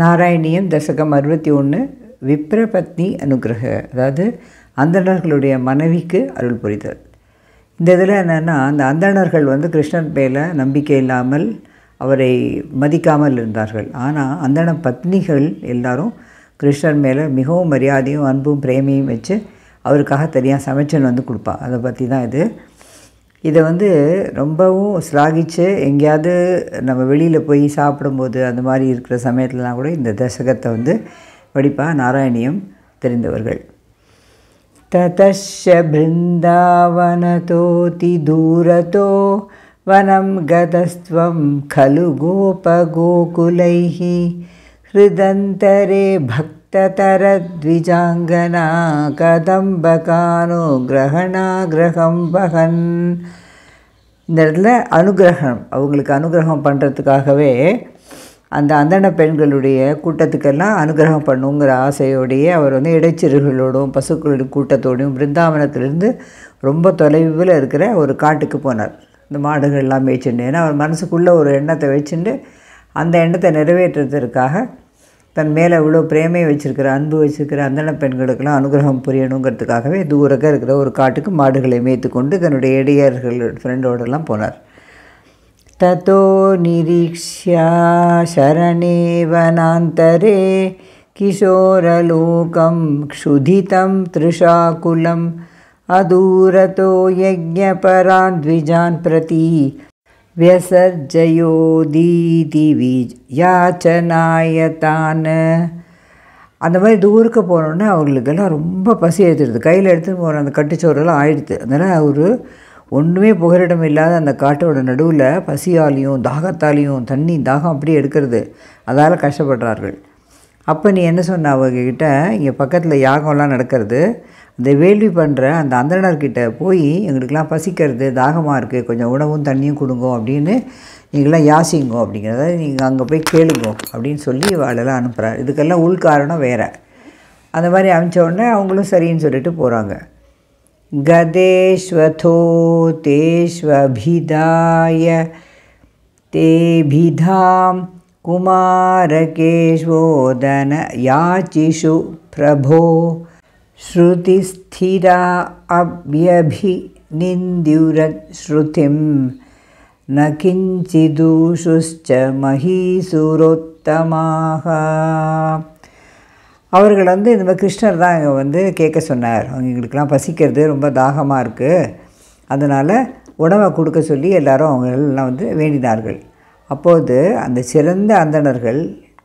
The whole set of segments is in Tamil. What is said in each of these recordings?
நாராயணியம் தசகம் அறுபத்தி ஒன்று விப்ரபத்னி அனுகிரக அதாவது அந்தணர்களுடைய மனைவிக்கு அருள் புரிதல் இந்த இதில் என்னென்னா அந்த அந்தணர்கள் வந்து கிருஷ்ணன் மேலே நம்பிக்கை இல்லாமல் அவரை மதிக்காமல் இருந்தார்கள் ஆனால் அந்தன பத்னிகள் எல்லாரும் கிருஷ்ணன் மேலே மிகவும் மரியாதையும் அன்பும் பிரேமையும் வச்சு அவருக்காக தனியாக சமைச்சல் வந்து கொடுப்பாள் அதை பற்றி தான் இது இதை வந்து ரொம்பவும் ஸ்லாகிச்சு எங்கேயாவது நம்ம வெளியில் போய் சாப்பிடும்போது அந்த மாதிரி இருக்கிற சமயத்துலலாம் கூட இந்த தசகத்தை வந்து படிப்பா நாராயணியும் தெரிந்தவர்கள் தூரதோ வனம் கதஸ்துவம் கலு கோப गोपगोकुलैः ஹிருதந்தரே பக் रक्ततरद्विजाङ्गना कदम्बकानुग्रहणाग्रहं वहन् இந்த இடத்துல அனுகிரகம் அவங்களுக்கு அனுகிரகம் பண்ணுறதுக்காகவே அந்த அந்தன பெண்களுடைய கூட்டத்துக்கெல்லாம் அனுகிரகம் பண்ணுங்கிற ஆசையோடையே அவர் வந்து இடைச்சிறுகளோடும் பசுக்களுடைய கூட்டத்தோடையும் பிருந்தாவனத்திலிருந்து ரொம்ப தொலைவில் இருக்கிற ஒரு காட்டுக்கு போனார் இந்த மாடுகள்லாம் மேய்ச்சிண்டு ஏன்னா அவர் மனசுக்குள்ளே ஒரு எண்ணத்தை வச்சுட்டு அந்த எண்ணத்தை நிறைவேற்றுறதுக்காக தன் மேலே இவ்வளோ பிரேமை வச்சுருக்கிற அன்பு வச்சுருக்கிற அந்தன பெண்களுக்கெல்லாம் அனுகிரகம் புரியணுங்கிறதுக்காகவே தூரக இருக்கிற ஒரு காட்டுக்கு மாடுகளை மேய்த்து கொண்டு தன்னுடைய இடையர்கள் ஃப்ரெண்டோடெல்லாம் போனார் தத்தோ நிரீக்ஷா சரணேவனாந்தரே கிஷோரலோகம் க்ஷுதிதம் திருஷாகுலம் அதூரதோ यज्ञपरान् த்விஜான் பிரதி வியசர்ஜயோதீதிவியாச்சனாயத்தான அந்த மாதிரி தூருக்கு போனோன்னே அவர்களுக்கெல்லாம் ரொம்ப பசி எடுத்துடுது கையில் எடுத்துகிட்டு போகிற அந்த கட்டுச்சோறெல்லாம் ஆயிடுது அதனால் அவர் ஒன்றுமே புகரிடம் இல்லாத அந்த காட்டோட நடுவில் பசியாலையும் தாகத்தாலையும் தண்ணி தாகம் அப்படியே எடுக்கிறது அதால் கஷ்டப்படுறார்கள் அப்போ நீ என்ன சொன்ன அவங்கக்கிட்ட இங்கே பக்கத்தில் யாகம்லாம் நடக்கிறது இந்த வேள்வி பண்ணுற அந்த அந்தனர்கிட்ட போய் எங்களுக்கெல்லாம் பசிக்கிறது தாகமாக இருக்குது கொஞ்சம் உணவும் தண்ணியும் கொடுங்க அப்படின்னு நீங்களாம் யாசிங்கோ அப்படிங்கிறத நீங்கள் அங்கே போய் கேளுங்கோ அப்படின்னு சொல்லி வாழெல்லாம் அனுப்புகிறார் இதுக்கெல்லாம் உள்காரணம் வேறு அந்த மாதிரி அனுப்பிச்ச அவங்களும் சரின்னு சொல்லிட்டு போகிறாங்க கதேஸ்வதோ தேஷ்வபிதாய தேபிதாம் குமாரகேஸ்வோதன யாச்சிஷு பிரபோ ஸ்ருதிஸ்திரா ஸ்ருதிம் ந கிஞ்சிதூஷுச்ச மகீசுரோத்தமாக அவர்கள் வந்து இந்த மாதிரி கிருஷ்ணர் தான் இங்கே வந்து கேட்க சொன்னார் அவங்க எங்களுக்கெல்லாம் பசிக்கிறது ரொம்ப தாகமாக இருக்குது அதனால் உணவை கொடுக்க சொல்லி எல்லோரும் அவங்களெல்லாம் வந்து வேண்டினார்கள் அப்போது அந்த சிறந்த அந்தணர்கள்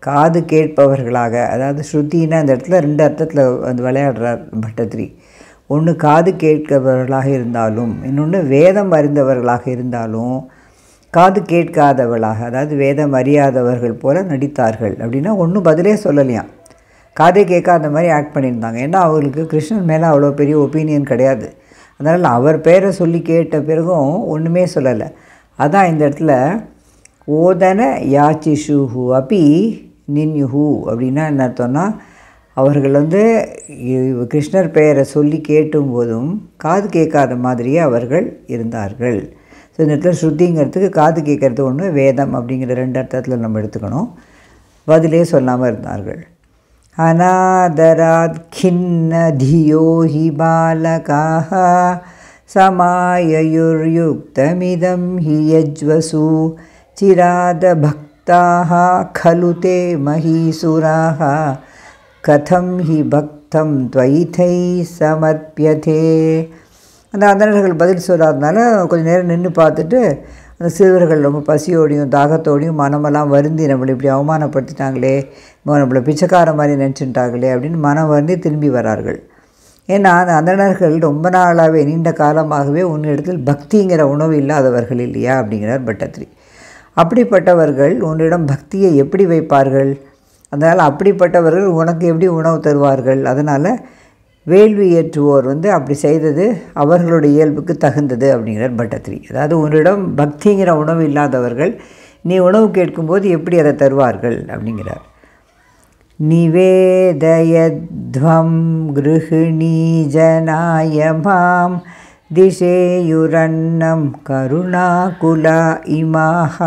காது கேட்பவர்களாக அதாவது ஸ்ருத்தின்னா அந்த இடத்துல ரெண்டு அர்த்தத்தில் வந்து விளையாடுறார் பட்டத்ரி ஒன்று காது கேட்கவர்களாக இருந்தாலும் இன்னொன்று வேதம் அறிந்தவர்களாக இருந்தாலும் காது கேட்காதவளாக அதாவது வேதம் அறியாதவர்கள் போல நடித்தார்கள் அப்படின்னா ஒன்றும் பதிலே சொல்லலையாம் காதே கேட்காத மாதிரி ஆக்ட் பண்ணியிருந்தாங்க ஏன்னா அவங்களுக்கு கிருஷ்ணன் மேலே அவ்வளோ பெரிய ஒப்பீனியன் கிடையாது அதனால் அவர் பேரை சொல்லி கேட்ட பிறகும் ஒன்றுமே சொல்லலை அதான் இந்த இடத்துல ஓதன யாச்சிஷு அப்பி நின்யுஹு அப்படின்னா என்ன அர்த்தம்னா அவர்கள் வந்து கிருஷ்ணர் பெயரை சொல்லி கேட்டும் போதும் காது கேட்காத மாதிரியே அவர்கள் இருந்தார்கள் ஸோ இந்த இடத்துல ஸ்ருதிங்கிறதுக்கு காது கேட்குறது ஒன்று வேதம் அப்படிங்கிற ரெண்டு அர்த்தத்தில் நம்ம எடுத்துக்கணும் பதிலே சொல்லாமல் இருந்தார்கள் அநாதராத் கின்ன தியோஹி பாலகாக சமாயுர்யுக்தமிதம் ஹி யஜ்வசு சிராத பக்த भक्ताः खलु ते महीसुराः கதம் ஹி பக்தம் துவைத்தை சமர்ப்பியதே அந்த அந்தனர்கள் பதில் சொல்லாதனால கொஞ்சம் நேரம் நின்று பார்த்துட்டு அந்த சிறுவர்கள் ரொம்ப பசியோடையும் தாகத்தோடையும் மனமெல்லாம் வருந்தி நம்மளை இப்படி அவமானப்படுத்திட்டாங்களே நம்மளை பிச்சைக்கார மாதிரி நினச்சிட்டாங்களே அப்படின்னு மனம் வருந்தி திரும்பி வரார்கள் ஏன்னா அந்த அந்தனர்கள் ரொம்ப நாளாகவே நீண்ட காலமாகவே உன்னிடத்தில் பக்திங்கிற உணவு இல்லாதவர்கள் இல்லையா அப்படிங்கிறார் பட்டத்திரி அப்படிப்பட்டவர்கள் உன்னிடம் பக்தியை எப்படி வைப்பார்கள் அதனால் அப்படிப்பட்டவர்கள் உனக்கு எப்படி உணவு தருவார்கள் அதனால் வேள்வி ஏற்றுவோர் வந்து அப்படி செய்தது அவர்களுடைய இயல்புக்கு தகுந்தது அப்படிங்கிறார் பட்டத்திரி அதாவது உன்னிடம் பக்திங்கிற உணவு இல்லாதவர்கள் நீ உணவு கேட்கும்போது எப்படி அதை தருவார்கள் அப்படிங்கிறார் நிவேதயத்வம் கிருஹிணி ஜனாய மாம் दिशेयुरन्नं करुणाकुला इमाः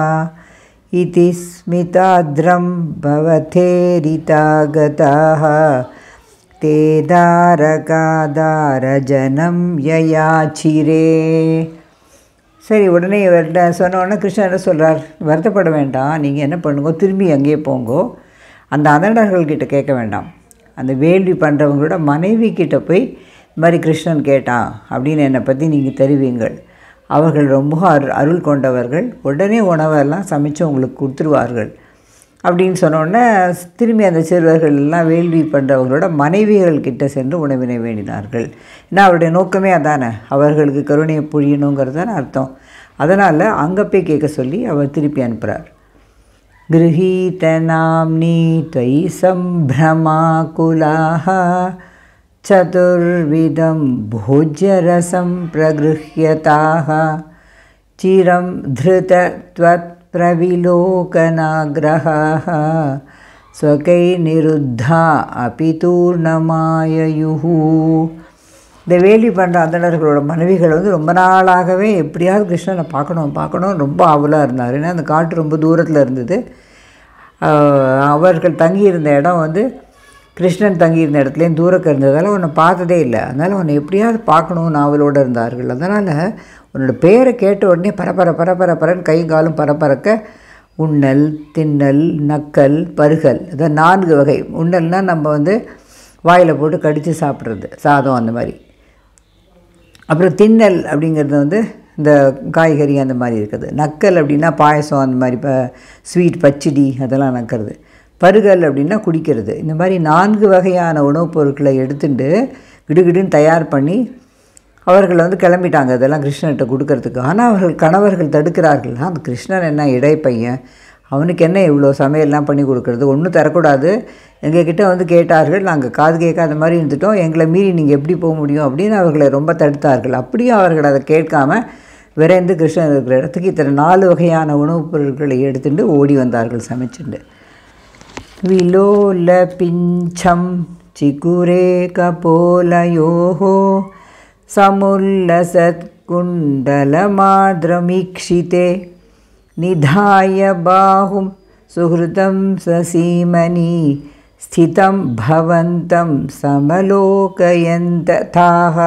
इति स्मिताद्रं भवथेरितागताः ते யயாச்சிரே சரி உடனே இவர்கிட்ட சொன்னோன்னே கிருஷ்ணர் சொல்கிறார் வருத்தப்பட வேண்டாம் நீங்கள் என்ன பண்ணுங்க திரும்பி அங்கேயே போங்கோ அந்த அனடர்கள்கிட்ட கேட்க வேண்டாம் அந்த வேள்வி பண்ணுறவங்களோட மனைவி கிட்டே போய் இது மாதிரி கிருஷ்ணன் கேட்டான் அப்படின்னு என்னை பற்றி நீங்கள் தெரிவிங்கள் அவர்கள் ரொம்ப அரு அருள் கொண்டவர்கள் உடனே உணவெல்லாம் சமைச்சு உங்களுக்கு கொடுத்துருவார்கள் அப்படின்னு சொன்னோடனே திரும்பி அந்த சிறுவர்கள் எல்லாம் வேள்வி பண்ணுறவங்களோட மனைவிகள் கிட்ட சென்று உணவினை வேண்டினார்கள் ஏன்னா அவருடைய நோக்கமே அதானே அவர்களுக்கு கருணையை புழியணுங்கிறது தானே அர்த்தம் அதனால் அங்கே போய் கேட்க சொல்லி அவர் திருப்பி அனுப்புகிறார் गृहीतनाम्नी சம்பிரமா குலாஹா சதுர்விதம் चतुर्विधं சிரம் திருத चिरं பிரவிலோகநாகிரகாக ஸ்வகை நிருத்தா தூர்ணமாயயுः இந்த வேலி பண்ணுற அந்தனர்களோட மனைவிகள் வந்து ரொம்ப நாளாகவே எப்படியாவது கிருஷ்ணனை பார்க்கணும் பார்க்கணும் ரொம்ப அவலாக இருந்தார் ஏன்னா அந்த காட்டு ரொம்ப தூரத்தில் இருந்தது அவர்கள் தங்கியிருந்த இடம் வந்து கிருஷ்ணன் தங்கியிருந்த இடத்துலையும் தூரக்க இருந்ததால் உன்னை பார்த்ததே இல்லை அதனால் உன்னை எப்படியாவது பார்க்கணும்னு நாவலோடு இருந்தார்கள் அதனால் உன்னோட பேரை கேட்ட உடனே பரபர பரபர கை காலும் பரபரக்க உண்ணல் தின்னல் நக்கல் பருகல் இதான் நான்கு வகை உண்ணல்னால் நம்ம வந்து வாயில் போட்டு கடித்து சாப்பிட்றது சாதம் அந்த மாதிரி அப்புறம் தின்னல் அப்படிங்கிறது வந்து இந்த காய்கறி அந்த மாதிரி இருக்குது நக்கல் அப்படின்னா பாயசம் அந்த மாதிரி இப்போ ஸ்வீட் பச்சடி அதெல்லாம் நக்கிறது பருகல் அப்படின்னா குடிக்கிறது இந்த மாதிரி நான்கு வகையான உணவுப் பொருட்களை எடுத்துட்டு கிடுகிடுன்னு தயார் பண்ணி அவர்கள் வந்து கிளம்பிட்டாங்க அதெல்லாம் கிருஷ்ணர்கிட்ட கொடுக்கறதுக்கு ஆனால் அவர்கள் கணவர்கள் தடுக்கிறார்கள் அந்த கிருஷ்ணன் என்ன இடை பையன் அவனுக்கு என்ன இவ்வளோ சமையல்லாம் பண்ணி கொடுக்குறது ஒன்றும் தரக்கூடாது எங்ககிட்ட வந்து கேட்டார்கள் நாங்கள் காது கேட்காத மாதிரி இருந்துட்டோம் எங்களை மீறி நீங்கள் எப்படி போக முடியும் அப்படின்னு அவர்களை ரொம்ப தடுத்தார்கள் அப்படியும் அவர்கள் அதை கேட்காம விரைந்து கிருஷ்ணன் இருக்கிற இடத்துக்கு இத்தனை நாலு வகையான உணவுப் பொருட்களை எடுத்துட்டு ஓடி வந்தார்கள் சமைச்சுட்டு विलोलपिञ्छं चिकुरे कपोलयोः समुल्लसत्कुण्डलमाद्रमीक्षिते निधाय बाहुं सुहृदं ससीमनी स्थितं भवन्तं समलोकयन्तथाः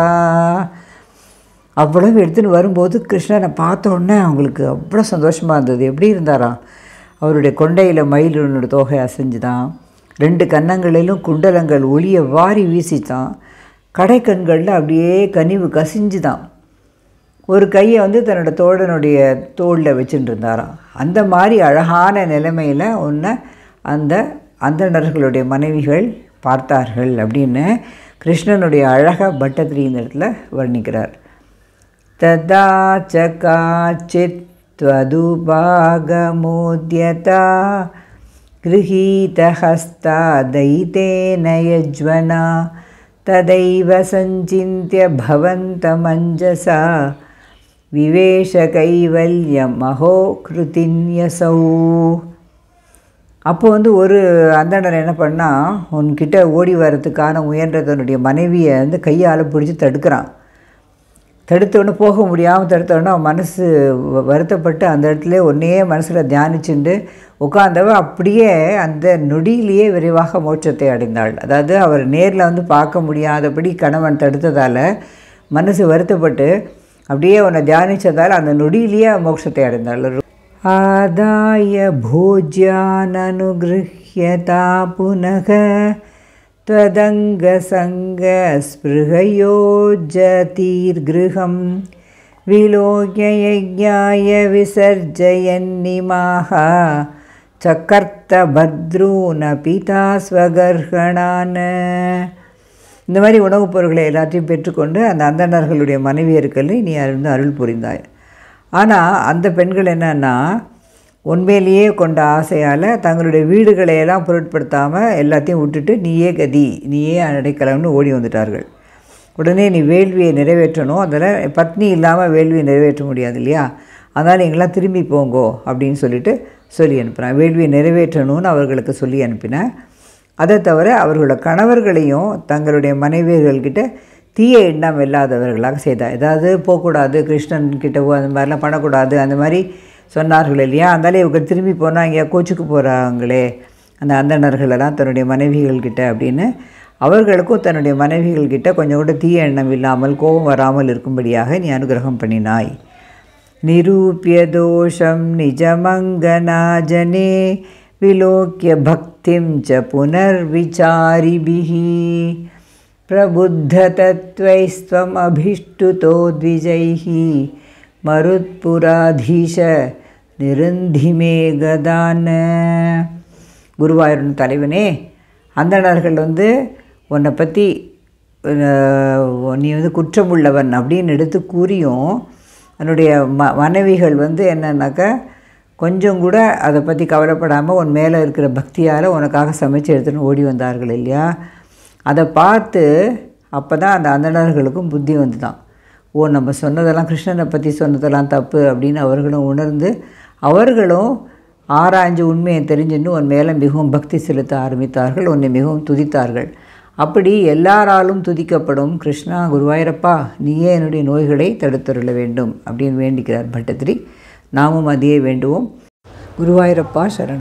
அவ்வளவு எடுத்துன்னு வரும்போது கிருஷ்ணரை பார்த்தோன்னே அவங்களுக்கு அவ்வளோ சந்தோஷமாக இருந்தது எப்படி இருந்தாரா அவருடைய கொண்டையில் மயிலனோட தோகை அசைஞ்சுதான் ரெண்டு கன்னங்களிலும் குண்டலங்கள் ஒளியை வாரி வீசித்தான் கடைக்கண்களில் அப்படியே கனிவு கசிஞ்சு தான் ஒரு கையை வந்து தன்னோட தோழனுடைய தோளில் வச்சுட்டு இருந்தாராம் அந்த மாதிரி அழகான நிலைமையில் ஒன்று அந்த அந்தணர்களுடைய மனைவிகள் பார்த்தார்கள் அப்படின்னு கிருஷ்ணனுடைய அழக பட்டத்திரி இடத்துல வர்ணிக்கிறார் ததா ச त्वदुपागमोद्यता गृहीतहस्तादयितेन यज्वना तदैव सञ्चिन्त्य भवन्तमञ्जसा விவேஷகைவல்யமஹோ கிருதின்யசௌ அப்போ வந்து ஒரு அந்தனர் என்ன பண்ணால் உன்கிட்ட ஓடி வர்றதுக்கான உயர்ன்ற மனைவியை வந்து கையால் பிடிச்சி தடுக்கிறான் தடுத்தவொடனே போக முடியாமல் தடுத்தவொடனே அவன் மனசு வருத்தப்பட்டு அந்த இடத்துல ஒன்றையே மனசில் தியானிச்சுண்டு உட்கார்ந்தவ அப்படியே அந்த நொடியிலேயே விரைவாக மோட்சத்தை அடைந்தாள் அதாவது அவர் நேரில் வந்து பார்க்க முடியாதபடி கணவன் தடுத்ததால் மனசு வருத்தப்பட்டு அப்படியே உன்னை தியானித்ததால் அந்த நொடியிலேயே மோட்சத்தை அடைந்தாள் ஆதாய பூஜ்யான் அனுகிருஹ்யதா புனக त्वदङ्गसङ्गस्पृहयोज्जतीर्गृहं विलोक्ययज्ञाय विसर्जयन्निमाः சக்கர்த்தபத்ரூனபிதா ஸ்வகர்ஹணான இந்த மாதிரி உணவுப் பொருட்களை எல்லாத்தையும் பெற்றுக்கொண்டு அந்த அந்தணர்களுடைய மனைவியர்கள் நீ அருந்து அருள் புரிந்தாய் ஆனால் அந்த பெண்கள் என்னன்னா உண்மையிலேயே கொண்ட ஆசையால் தங்களுடைய வீடுகளையெல்லாம் பொருட்படுத்தாமல் எல்லாத்தையும் விட்டுட்டு நீயே கதி நீயே அடைக்கலாம்னு ஓடி வந்துட்டார்கள் உடனே நீ வேள்வியை நிறைவேற்றணும் அதில் பத்னி இல்லாமல் வேள்வியை நிறைவேற்ற முடியாது இல்லையா அதனால் எங்கெல்லாம் திரும்பி போங்கோ அப்படின்னு சொல்லிட்டு சொல்லி அனுப்புகிறேன் வேள்வியை நிறைவேற்றணும்னு அவர்களுக்கு சொல்லி அனுப்பினேன் அதை தவிர அவர்களோட கணவர்களையும் தங்களுடைய மனைவியர்கள்கிட்ட தீய எண்ணம் இல்லாதவர்களாக செய்தார் ஏதாவது போகக்கூடாது கிருஷ்ணன் கிட்டவோ அந்த மாதிரிலாம் பண்ணக்கூடாது அந்த மாதிரி สนารก ளே லியா அந்தலயுக திரும்பி போறாங்க கோச்சுக்கு போறாங்களே அந்த அந்தணர்கள்ல தன்னுடைய மனைவிகள்கிட்ட அப்படிने அவங்களுக்கும் தன்னுடைய மனைவிகள்கிட்ட கொஞ்சம் கூட தீய எண்ணமில்லாமல் கோபம் வராம இருக்கும்படியாக நியநுగ్రహம் பண்ணினாய் निरूप्य दोषं নিজமங்க な जने विलोक्य भक्तिं च पुनरविचारिभिः प्रबुद्धतत्वैश्वम अभिष्टतो द्विजैहि मरुत्पुराधीश நிருந்திமே கதான தலைவனே அந்தணர்கள் வந்து உன்னை பற்றி நீ வந்து குற்றம் உள்ளவன் அப்படின்னு எடுத்து கூறியும் என்னுடைய ம மனைவிகள் வந்து என்னன்னாக்க கொஞ்சம் கூட அதை பற்றி கவலைப்படாமல் உன் மேலே இருக்கிற பக்தியால் உனக்காக சமைச்சு எடுத்துன்னு ஓடி வந்தார்கள் இல்லையா அதை பார்த்து அப்போ தான் அந்த அந்தணர்களுக்கும் புத்தி வந்து தான் ஓ நம்ம சொன்னதெல்லாம் கிருஷ்ணனை பற்றி சொன்னதெல்லாம் தப்பு அப்படின்னு அவர்களும் உணர்ந்து அவர்களும் ஆராய்ஞ்சு உண்மையை தெரிஞ்சுன்னு உன் மேலே மிகவும் பக்தி செலுத்த ஆரம்பித்தார்கள் உன்னை மிகவும் துதித்தார்கள் அப்படி எல்லாராலும் துதிக்கப்படும் கிருஷ்ணா குருவாயிரப்பா நீயே என்னுடைய நோய்களை தடுத்துருள வேண்டும் அப்படின்னு வேண்டிக்கிறார் பட்டத்திரி நாமும் அதையே வேண்டுவோம் குருவாயிரப்பா சரண்